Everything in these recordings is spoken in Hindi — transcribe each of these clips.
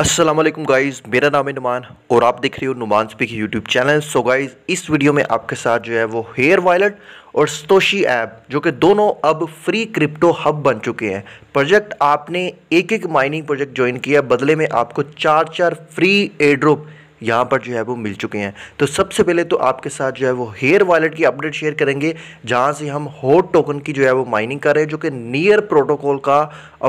असलम गाइज़ मेरा नाम है नुमान और आप देख रहे हो Numan speak YouTube channel so guys इस वीडियो में आपके साथ जो है वो हेयर वायलट और स्तोशी ऐप जो कि दोनों अब फ्री क्रिप्टो हब बन चुके हैं प्रोजेक्ट आपने एक एक माइनिंग प्रोजेक्ट ज्वाइन किया बदले में आपको चार चार फ्री एड्रोप यहाँ पर जो है वो मिल चुके हैं तो सबसे पहले तो आपके साथ जो है वो हेयर वॉलेट की अपडेट शेयर करेंगे जहाँ से हम होट टोकन की जो है वो माइनिंग कर रहे हैं जो कि नियर प्रोटोकॉल का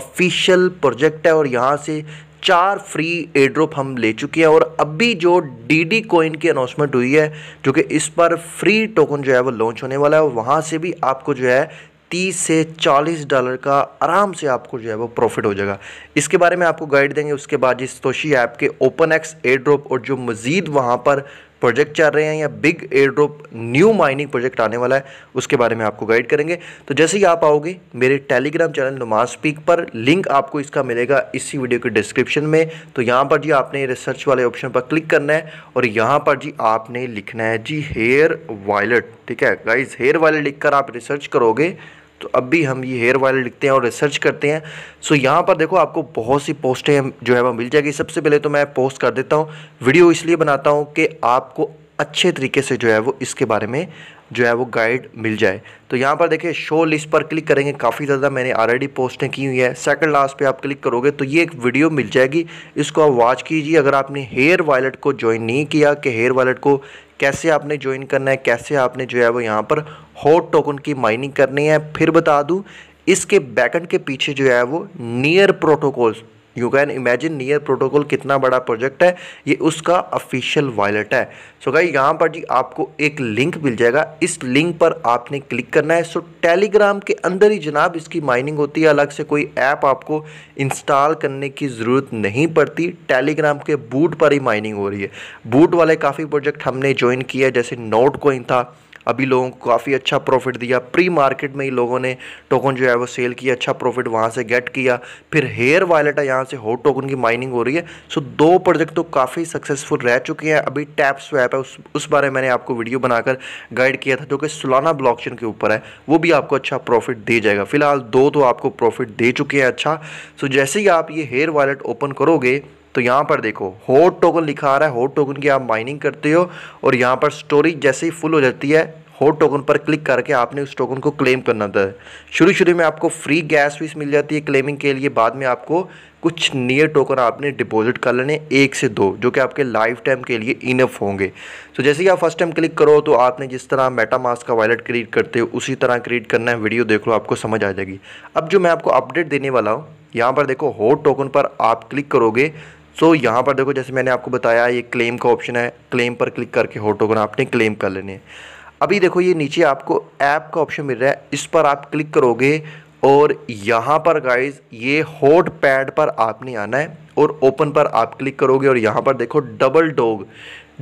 ऑफिशियल प्रोजेक्ट है और यहाँ से चार फ्री एड्रोप हम ले चुके हैं और अभी जो डी डी कोइन की अनाउंसमेंट हुई है जो कि इस पर फ्री टोकन जो है वो लॉन्च होने वाला है वहाँ से भी आपको जो है तीस से चालीस डॉलर का आराम से आपको जो है वो प्रॉफिट हो जाएगा इसके बारे में आपको गाइड देंगे उसके बाद जिस तोशी ऐप के ओपन एक्स एयर ड्रॉप और जो मज़ीद वहाँ पर प्रोजेक्ट चल रहे हैं या big airdrop new mining project आने वाला है उसके बारे में आपको गाइड करेंगे तो जैसे ही आप आओगे मेरे टेलीग्राम चैनल नुमाज स्पीक पर लिंक आपको इसका मिलेगा इसी वीडियो के डिस्क्रिप्शन में तो यहाँ पर जी आपने रिसर्च वाले ऑप्शन पर क्लिक करना है और यहाँ पर जी आपने लिखना है जी हेयर वायलट ठीक है गाइज हेयर वायलट लिख आप रिसर्च करोगे तो अब भी हम ये हेयर वायर लिखते हैं और रिसर्च करते हैं सो यहाँ पर देखो आपको बहुत सी पोस्टें जो है वह मिल जाएगी सबसे पहले तो मैं पोस्ट कर देता हूँ वीडियो इसलिए बनाता हूँ कि आपको अच्छे तरीके से जो है वो इसके बारे में जो है वो गाइड मिल जाए तो यहाँ पर देखिए शो लिस्ट पर क्लिक करेंगे काफ़ी ज़्यादा मैंने ऑलरेडी पोस्टें की हुई है सेकंड लास्ट पे आप क्लिक करोगे तो ये एक वीडियो मिल जाएगी इसको आप वॉच कीजिए अगर आपने हेयर वॉलेट को ज्वाइन नहीं किया कि हेयर वॉलेट को कैसे आपने ज्वाइन करना है कैसे आपने जो है वो यहाँ पर हॉट टोकन की माइनिंग करनी है फिर बता दूँ इसके बैकेंड के पीछे जो है वो Near protocols you can imagine Near protocol कितना बड़ा प्रोजेक्ट है ये उसका ऑफिशियल वॉलेट है सो so गाई यहाँ पर जी आपको एक लिंक मिल जाएगा इस लिंक पर आपने क्लिक करना है सो so, टेलीग्राम के अंदर ही जनाब इसकी माइनिंग होती है अलग से कोई ऐप आपको इंस्टॉल करने की ज़रूरत नहीं पड़ती टेलीग्राम के बूट पर ही माइनिंग हो रही है बूट वाले काफ़ी प्रोजेक्ट हमने ज्वाइन किया जैसे नोट कोइन था अभी लोगों को काफ़ी अच्छा प्रॉफिट दिया प्री मार्केट में ही लोगों ने टोकन जो है वो सेल किया अच्छा प्रॉफिट वहाँ से गेट किया फिर हेयर वॉलेट है यहाँ से हो टोकन की माइनिंग हो रही है सो दो प्रोजेक्ट तो काफ़ी सक्सेसफुल रह चुके हैं अभी टैप स्वैप है उस उस बारे में मैंने आपको वीडियो बनाकर गाइड किया था जो कि सुलाना ब्लॉक के ऊपर है वो भी आपको अच्छा प्रॉफिट दे जाएगा फिलहाल दो तो आपको प्रॉफिट दे चुके हैं अच्छा सो जैसे ही आप ये हेयर वॉलेट ओपन करोगे तो यहाँ पर देखो होट टोकन लिखा आ रहा है होट टोकन की आप माइनिंग करते हो और यहाँ पर स्टोरेज जैसे ही फुल हो जाती है होल्ड टोकन पर क्लिक करके आपने उस टोकन को क्लेम करना होता है शुरू शुरू में आपको फ्री गैस फीस मिल जाती है क्लेमिंग के लिए बाद में आपको कुछ नियर टोकन आपने डिपॉजिट कर लेने एक से दो जो कि आपके लाइफ टाइम के लिए इनफ होंगे तो जैसे ही आप फर्स्ट टाइम क्लिक करो तो आपने जिस तरह मेटामास का वॉलेट क्रिएट करते हो उसी तरह क्रिएट करना है वीडियो देख लो आपको समझ आ जाएगी अब जो मैं आपको अपडेट देने वाला हूँ यहाँ पर देखो होट टोकन पर आप क्लिक करोगे सो तो यहाँ पर देखो जैसे मैंने आपको बताया ये क्लेम का ऑप्शन है क्लेम पर क्लिक करके होट टोकन आपने क्लेम कर लेने हैं अभी देखो ये नीचे आपको ऐप का ऑप्शन मिल रहा है इस पर आप क्लिक करोगे और यहाँ पर गाइज ये हॉट पैड पर आपने आना है और ओपन पर आप क्लिक करोगे और यहाँ पर देखो डबल डोग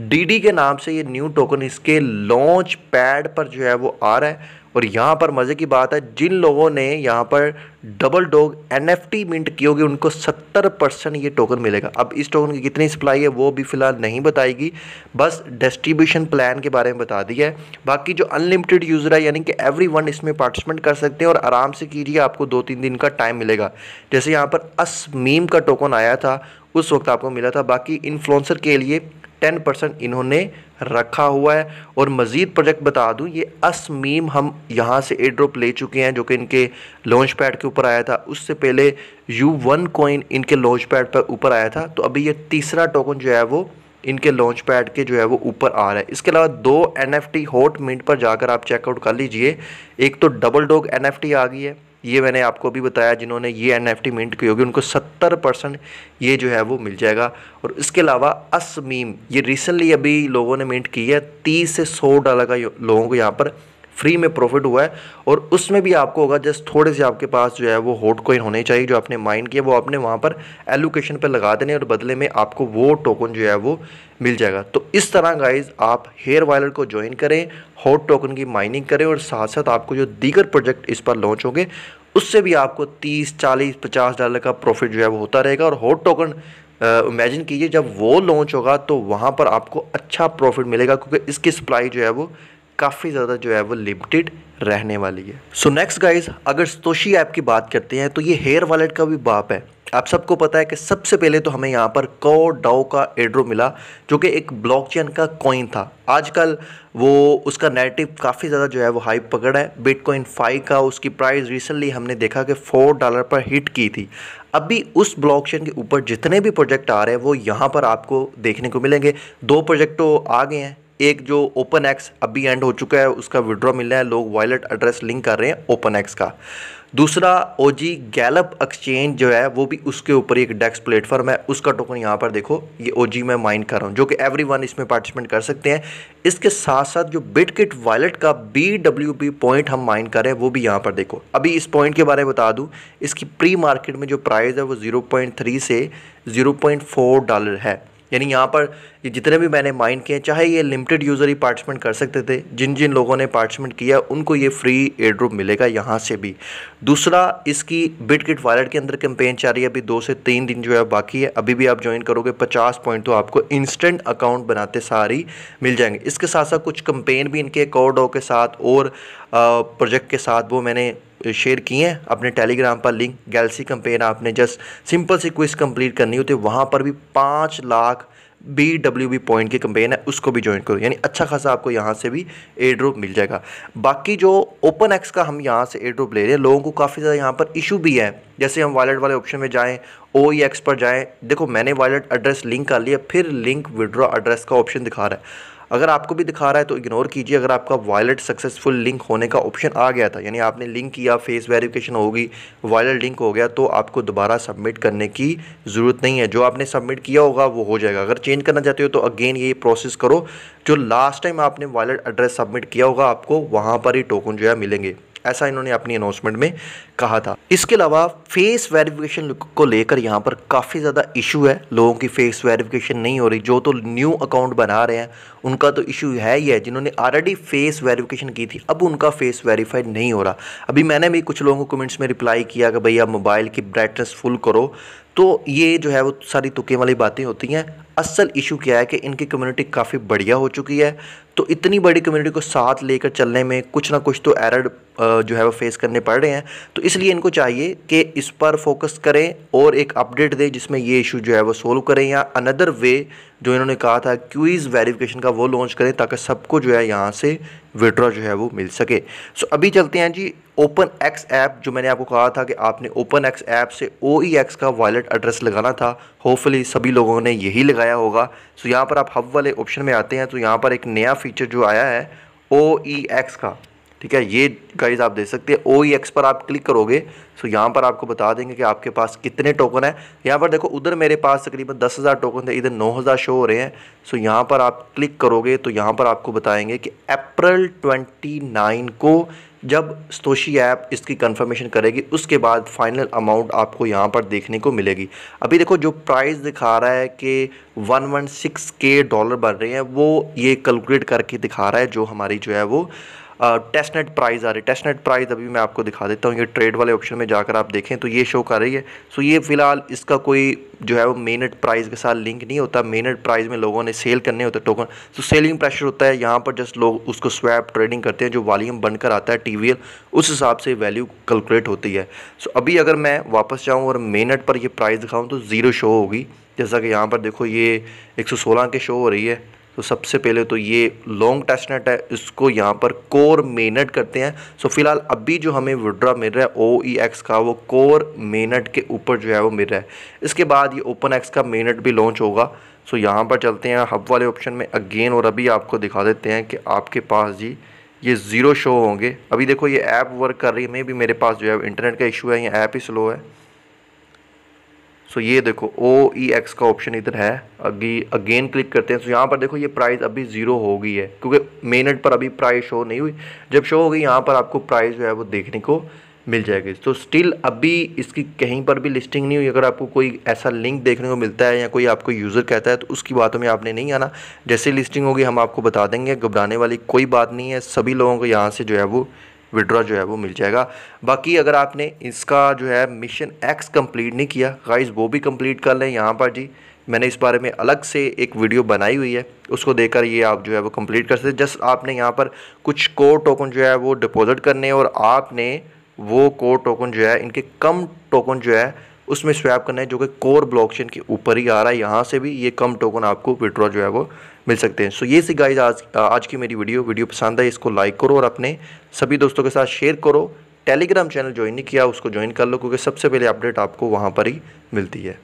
डीडी के नाम से ये न्यू टोकन इसके लॉन्च पैड पर जो है वो आ रहा है और यहाँ पर मज़े की बात है जिन लोगों ने यहाँ पर double dog N F T mint की होगी उनको सत्तर परसेंट ये टोकन मिलेगा अब इस टोकन की कितनी सप्लाई है वो भी फ़िलहाल नहीं बताएगी बस डिस्ट्रीब्यूशन प्लान के बारे में बता दिया है बाकी जो अनलिमिटेड यूज़र है यानी कि एवरी वन इसमें पार्टिसिपेंट कर सकते हैं और आराम से कीजिए आपको दो तीन दिन का टाइम मिलेगा जैसे यहाँ पर अस मीम का टोकन आया था उस वक्त आपको मिला था बाकी इन्फ्लुंसर के लिए टेन परसेंट इन्होंने रखा हुआ है और मज़ीद प्रोजेक्ट बता दूँ ये अस मीम हम यहाँ से ए ड्रॉप ले चुके हैं जो कि इनके लॉन्च पैड के ऊपर आया था उससे पहले यू वन कोइन इनके लॉन्च पैड पर ऊपर आया था तो अभी ये तीसरा टोकन जो है वो इनके लॉन्च पैड के जो है वो ऊपर आ रहा है इसके अलावा दो एन हॉट मिनट पर जाकर आप चेकआउट कर लीजिए एक तो डबल डॉग एन आ गई है ये मैंने आपको भी बताया जिन्होंने ये एन एफ टी मिंट की होगी उनको सत्तर परसेंट ये जो है वो मिल जाएगा और इसके अलावा असमीम ये रिसेंटली अभी लोगों ने मिंट की है तीस से सौ डॉलर का लोगों को यहाँ पर फ्री में प्रॉफिट हुआ है और उसमें भी आपको होगा जस्ट थोड़े से आपके पास जो है वो होट कोइन होने चाहिए जो आपने माइन किया वो आपने वहाँ पर एलोकेशन पर लगा देने और बदले में आपको वो टोकन जो है वो मिल जाएगा तो इस तरह गाइज आप हेयर वायलेट को ज्वाइन करें हॉट टोकन की माइनिंग करें और साथ साथ आपको जो दीगर प्रोजेक्ट इस पर लॉन्च होंगे उससे भी आपको 30, 40, 50 डॉलर का प्रॉफिट जो है वो होता रहेगा और हॉट टोकन इमेजिन कीजिए जब वो लॉन्च होगा तो वहाँ पर आपको अच्छा प्रॉफिट मिलेगा क्योंकि इसकी सप्लाई जो है वो काफ़ी ज़्यादा जो है वो लिमिटेड रहने वाली है सो नेक्स्ट गाइज अगर स्तोशी ऐप की बात करते हैं तो ये हेयर वॉलेट का भी बाप है आप सबको पता है कि सबसे पहले तो हमें यहाँ पर कौ डाओ का एड्रो मिला जो कि एक ब्लॉकचेन का कॉइन था आजकल वो उसका नेगेटिव काफ़ी ज़्यादा जो है वो हाइप पकड़ा है बिटकॉइन फाइव का उसकी प्राइस रिसेंटली हमने देखा कि फोर डॉलर पर हिट की थी अभी उस ब्लॉकचेन के ऊपर जितने भी प्रोजेक्ट आ रहे हैं वो यहाँ पर आपको देखने को मिलेंगे दो प्रोजेक्ट तो आ गए हैं एक जो ओपन एक्स अभी एंड हो चुका है उसका विड्रॉ मिलना है लोग वॉलेट एड्रेस लिंक कर रहे हैं ओपन एक्स का दूसरा ओ जी गैलप एक्सचेंज जो है वो भी उसके ऊपर एक डेक्स प्लेटफॉर्म है उसका टोकन यहाँ पर देखो ये ओ जी मैं माइंड कर रहा हूँ जो कि एवरी वन इसमें पार्टिसिपेट कर सकते हैं इसके साथ साथ जो बिट किट वॉलेट का बी डब्ल्यू बी पॉइंट हम माइंड करें वो भी यहाँ पर देखो अभी इस पॉइंट के बारे में बता दूँ इसकी प्री मार्केट में जो प्राइस है वो ज़ीरो पॉइंट थ्री से ज़ीरो पॉइंट फोर डॉलर है यानी यहाँ पर ये जितने भी मैंने माइंड किए चाहे ये लिमिटेड यूज़र ही पार्टिसिपेंट कर सकते थे जिन जिन लोगों ने पार्टिसिपेंट किया उनको ये फ्री एड्रोप मिलेगा यहाँ से भी दूसरा इसकी बिट किट वॉलेट के अंदर कैंपेन चल रही है अभी दो से तीन दिन जो है बाकी है अभी भी आप ज्वाइन करोगे पचास पॉइंट तो आपको इंस्टेंट अकाउंट बनाते सारी मिल जाएंगे इसके साथ साथ कुछ कंपेन भी इनके कोडो के साथ और प्रोजेक्ट के साथ वो मैंने शेयर किए हैं अपने टेलीग्राम पर लिंक गैलेक्सी कंपेन आपने जस्ट सिंपल सी क्विज कंप्लीट करनी होती है वहाँ पर भी पाँच lakh B W B point की कंपेन है उसको भी ज्वाइन करो यानी अच्छा खासा आपको यहाँ से भी एयर ड्रॉप मिल जाएगा बाकी जो ओपन एक्स का हम यहाँ से एयर ड्रॉप ले रहे हैं लोगों को काफ़ी ज़्यादा यहाँ पर इशू भी है जैसे हम वॉलेट वाले ऑप्शन में जाएँ ओ ई e एक्स पर जाएँ देखो मैंने वॉलेट एड्रेस लिंक कर लिया फिर लिंक विड्रॉ एड्रेस का ऑप्शन दिखा रहा है अगर आपको भी दिखा रहा है तो इग्नोर कीजिए अगर आपका वॉलेट सक्सेसफुल लिंक होने का ऑप्शन आ गया था यानी आपने लिंक किया फेस वेरिफिकेशन होगी वॉलेट लिंक हो गया तो आपको दोबारा सबमिट करने की ज़रूरत नहीं है जो आपने सबमिट किया होगा वो हो जाएगा अगर चेंज करना चाहते हो तो अगेन ये प्रोसेस करो जो लास्ट टाइम आपने वॉलेट एड्रेस सबमिट किया होगा आपको वहाँ पर ही टोकन जो है मिलेंगे ऐसा इन्होंने अपनी अनाउंसमेंट में कहा था इसके अलावा फेस वेरिफिकेशन को लेकर यहाँ पर काफ़ी ज़्यादा इशू है लोगों की फेस वेरिफिकेशन नहीं हो रही जो तो न्यू अकाउंट बना रहे हैं उनका तो इशू है ही है जिन्होंने ऑलरेडी फेस वेरिफिकेशन की थी अब उनका फेस वेरीफाई नहीं हो रहा अभी मैंने भी कुछ लोगों को कमेंट्स में रिप्लाई किया कि भैया मोबाइल की ब्राइटनेस फुल करो तो ये जो है वो सारी तुके वाली बातें होती हैं असल इशू क्या है कि इनकी कम्युनिटी काफ़ी बढ़िया हो चुकी है तो इतनी बड़ी कम्युनिटी को साथ लेकर चलने में कुछ ना कुछ तो एरर जो है वो फेस करने पड़ रहे हैं तो इसलिए इनको चाहिए कि इस पर फोकस करें और एक अपडेट दें जिसमें ये इशू जो है वो सोल्व करें या अनदर वे जो इन्होंने कहा था क्यूज़ वेरिफिकेशन का वो लॉन्च करें ताकि सबको जो है यहाँ से विड्रॉ जो है वो मिल सके सो अभी चलते हैं जी ओपन एक्स ऐप जो मैंने आपको कहा था कि आपने ओपन एक्स ऐप से ओ ई एक्स का वॉलेट एड्रेस लगाना था होपफुली सभी लोगों ने यही लगाया होगा सो यहाँ पर आप हब वाले ऑप्शन में आते हैं तो यहाँ पर एक नया फीचर जो आया है ओ ई एक्स का ठीक है ये गाइज आप देख सकते हैं ओ ई एक्स पर आप क्लिक करोगे सो यहाँ पर आपको बता देंगे कि आपके पास कितने टोकन है यहाँ पर देखो उधर मेरे पास तकरीबन दस हज़ार टोकन थे इधर नौ हज़ार शो हो रहे हैं सो यहाँ पर आप क्लिक करोगे तो यहाँ पर आपको बताएंगे कि अप्रैल ट्वेंटी नाइन को जब स्तोशी ऐप इसकी कंफर्मेशन करेगी उसके बाद फाइनल अमाउंट आपको यहाँ पर देखने को मिलेगी अभी देखो जो प्राइस दिखा रहा है कि वन वन सिक्स के डॉलर बन रहे हैं वो ये कैलकुलेट करके दिखा रहा है जो हमारी जो है वो टेस्टनेट प्राइज आ रही है टेस्टनेट प्राइज अभी मैं आपको दिखा देता हूँ ये ट्रेड वाले ऑप्शन में जाकर आप देखें तो ये शो कर रही है सो ये फ़िलहाल इसका कोई जो है वो मेनट प्राइज़ के साथ लिंक नहीं होता मेनट प्राइज़ में लोगों ने सेल करने होते टोकन तो सेलिंग प्रेशर होता है यहाँ पर जस्ट लोग उसको स्वैप ट्रेडिंग करते हैं जो वॉल्यूम बनकर आता है टी उस हिसाब से वैल्यू कैलकुलेट होती है सो अभी अगर मैं वापस जाऊँ और मेनट पर यह प्राइज़ दिखाऊँ तो ज़ीरो शो होगी जैसा कि यहाँ पर देखो ये 116 के शो हो रही है तो सबसे पहले तो ये लॉन्ग टेस्टनेट है इसको यहाँ पर कोर मेनट करते हैं सो फिलहाल अभी जो हमें विड्रा मिल रहा है ओ ई एक्स का वो कोर मेनट के ऊपर जो है वो मिल रहा है इसके बाद ये ओपन एक्स का मेनट भी लॉन्च होगा सो यहाँ पर चलते हैं हब वाले ऑप्शन में अगेन और अभी आपको दिखा देते हैं कि आपके पास जी ये ज़ीरो शो होंगे अभी देखो ये ऐप वर्क कर रही है मे भी मेरे पास जो है इंटरनेट का इशू है या ऐप ही स्लो है सो ये देखो ओ ई एक्स का ऑप्शन इधर है अगे अगेन क्लिक करते हैं सो यहाँ पर देखो ये प्राइस अभी ज़ीरो हो गई है क्योंकि मेनट पर अभी प्राइस शो नहीं हुई जब शो हो गई यहाँ पर आपको प्राइस जो है वो देखने को मिल जाएगी तो स्टिल अभी इसकी कहीं पर भी लिस्टिंग नहीं हुई अगर आपको कोई ऐसा लिंक देखने को मिलता है या कोई आपको यूज़र कहता है तो उसकी बातों में आपने नहीं आना जैसे लिस्टिंग होगी हम आपको बता देंगे घबराने वाली कोई बात नहीं है सभी लोगों को यहाँ से जो है वो विड्रॉ जो है वो मिल जाएगा बाकी अगर आपने इसका जो है मिशन एक्स कंप्लीट नहीं किया गाइस वो भी कंप्लीट कर लें यहाँ पर जी मैंने इस बारे में अलग से एक वीडियो बनाई हुई है उसको देखकर ये आप जो है वो कंप्लीट कर सकते जस्ट आपने यहाँ पर कुछ कोर टोकन जो है वो डिपॉजिट करने और आपने वो कोर टोकन जो है इनके कम टोकन जो है उसमें स्वैप करना है जो कि कोर ब्लॉकचेन के ऊपर ही आ रहा है यहाँ से भी ये कम टोकन आपको विड्रॉ जो है वो मिल सकते हैं सो ये सी गाइज आज आज की मेरी वीडियो वीडियो पसंद है इसको लाइक करो और अपने सभी दोस्तों के साथ शेयर करो टेलीग्राम चैनल ज्वाइन नहीं किया उसको ज्वाइन कर लो क्योंकि सबसे पहले अपडेट आपको वहाँ पर ही मिलती है